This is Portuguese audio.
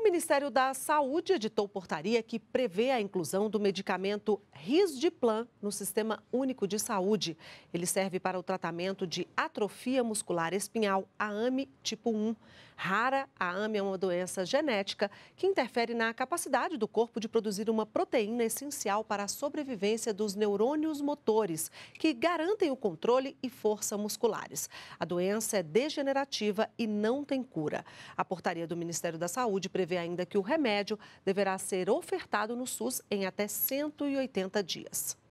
O Ministério da Saúde editou portaria que prevê a inclusão do medicamento Risdiplam no Sistema Único de Saúde. Ele serve para o tratamento de atrofia muscular espinhal, (AME) tipo 1. Rara, a AME é uma doença genética que interfere na capacidade do corpo de produzir uma proteína essencial para a sobrevivência dos neurônios motores, que garantem o controle e força musculares. A doença é degenerativa e não tem cura. A portaria do Ministério da Saúde prevê prevê ainda que o remédio deverá ser ofertado no SUS em até 180 dias.